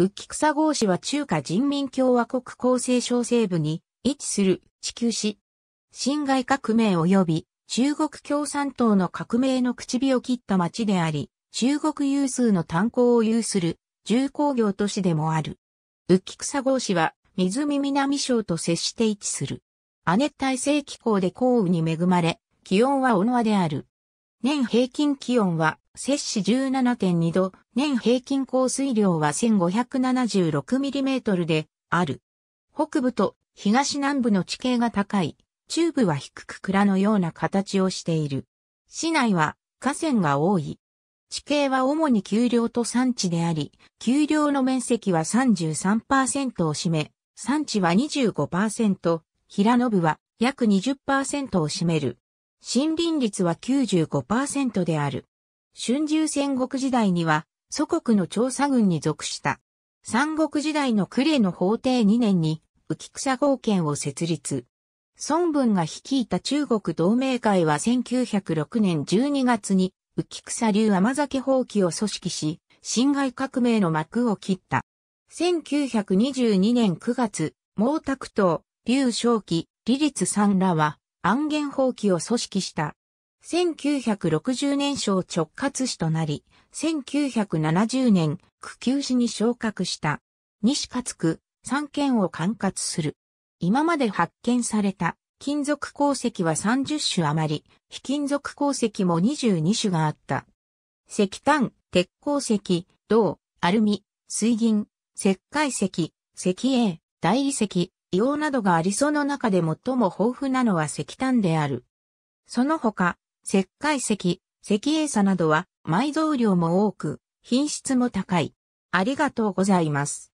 浮草号市は中華人民共和国厚生省西部に位置する地球市。辛亥革命及び中国共産党の革命の口火を切った町であり、中国有数の炭鉱を有する重工業都市でもある。浮草号市は湖南省と接して位置する。亜熱帯性気候で降雨に恵まれ、気温は温和である。年平均気温は摂氏17.2度、年平均降水量は 1576mm である。北部と東南部の地形が高い、中部は低く蔵のような形をしている。市内は河川が多い。地形は主に丘陵と山地であり、丘陵の面積は33%を占め、山地は25%、平野部は約20%を占める。森林率は95%である。春秋戦国時代には祖国の調査軍に属した。三国時代の呉の法廷2年に浮草合憲を設立。孫文が率いた中国同盟会は1906年12月に浮草流甘酒放棄を組織し、侵害革命の幕を切った。1922年9月、毛沢東、劉少奇、李立さんらは安源放棄を組織した。1960年省直轄市となり、1970年九級市に昇格した。西勝区三県を管轄する。今まで発見された金属鉱石は30種余り、非金属鉱石も22種があった。石炭、鉄鉱石、銅、アルミ、水銀、石灰石、石英、大理石、硫黄などがありその中で最も豊富なのは石炭である。その他、石灰石、石英砂などは埋蔵量も多く、品質も高い。ありがとうございます。